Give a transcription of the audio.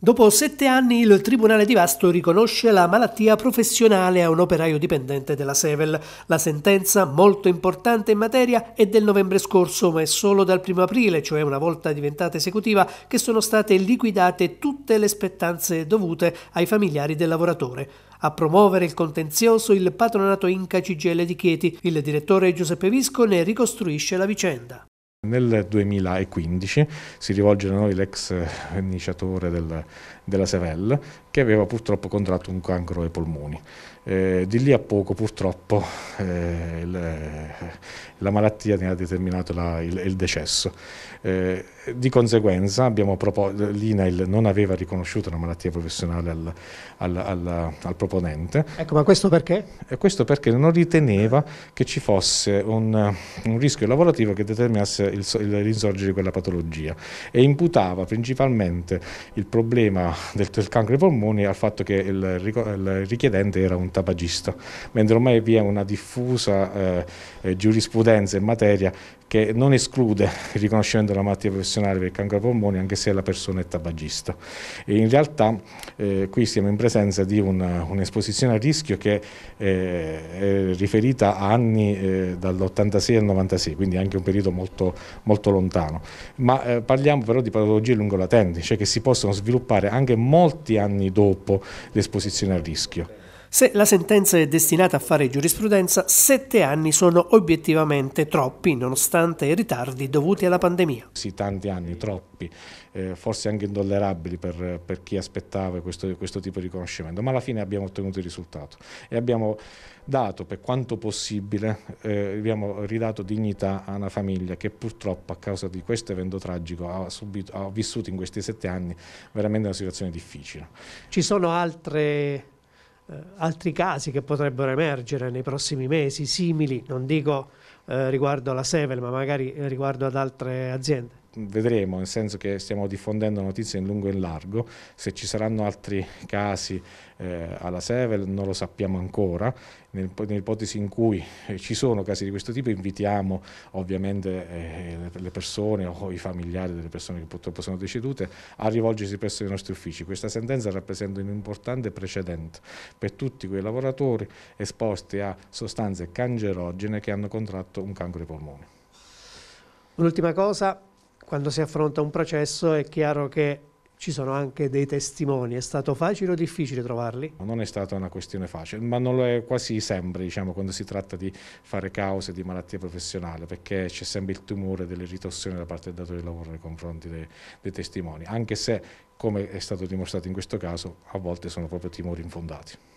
Dopo sette anni il Tribunale di Vasto riconosce la malattia professionale a un operaio dipendente della Sevel. La sentenza, molto importante in materia, è del novembre scorso, ma è solo dal primo aprile, cioè una volta diventata esecutiva, che sono state liquidate tutte le spettanze dovute ai familiari del lavoratore. A promuovere il contenzioso il patronato Inca Cigelle di Chieti. Il direttore Giuseppe Visco ne ricostruisce la vicenda. Nel 2015 si rivolge a noi l'ex verniciatore del, della Sevelle che aveva purtroppo contratto un cancro ai polmoni. Eh, di lì a poco purtroppo eh, le, eh, la malattia ne ha determinato la, il, il, decesso. Eh, di conseguenza l'INAIL non aveva riconosciuto la malattia professionale al, al, al, al proponente. Ecco, ma questo perché? E questo perché non riteneva che ci fosse un, un rischio lavorativo che determinasse l'insorgere di quella patologia e imputava principalmente il problema del, del cancro ai polmoni testimoni al fatto che il, il richiedente era un tabagista, mentre ormai vi è una diffusa eh, eh, giurisprudenza in materia che non esclude il riconoscimento della malattia professionale per cancro ai polmoni anche se la persona è tabagista. E in realtà eh, qui siamo in presenza di un'esposizione un a rischio che eh, è riferita a anni eh, dall'86 al 96, quindi anche un periodo molto, molto lontano. Ma eh, parliamo però di patologie lungolatenti, cioè che si possono sviluppare anche molti anni dopo l'esposizione al rischio. Se la sentenza è destinata a fare giurisprudenza, sette anni sono obiettivamente troppi, nonostante i ritardi dovuti alla pandemia. Sì, tanti anni, troppi, eh, forse anche intollerabili per, per chi aspettava questo, questo, tipo di riconoscimento, ma alla fine abbiamo ottenuto il risultato e abbiamo dato, per quanto possibile, eh, abbiamo ridato dignità a una famiglia che purtroppo a causa di questo evento tragico ha, subito, ha vissuto in questi sette anni veramente una situazione difficile. Ci sono altre eh, altri casi che potrebbero emergere nei prossimi mesi, simili, non dico eh, riguardo alla Sevel, ma magari riguardo ad altre aziende? vedremo, nel senso che stiamo diffondendo notizie in lungo e in largo, se ci saranno altri casi eh, alla Sevel non lo sappiamo ancora, Nel, nell'ipotesi in cui eh, ci sono casi di questo tipo invitiamo ovviamente eh, le persone o i familiari delle persone che purtroppo sono decedute a rivolgersi presso i nostri uffici. Questa sentenza rappresenta un importante precedente per tutti quei lavoratori esposti a sostanze cancerogene che hanno contratto un cancro ai polmoni. Un'ultima cosa, quando si affronta un processo è chiaro che ci sono anche dei testimoni, è stato facile o difficile trovarli? Non è stata una questione facile, ma non lo è quasi sempre diciamo, quando si tratta di fare cause di malattia professionale, perché c'è sempre il tumore delle ritorsioni da parte del datore di lavoro nei confronti dei, dei testimoni, anche se, come è stato dimostrato in questo caso, a volte sono proprio timori infondati.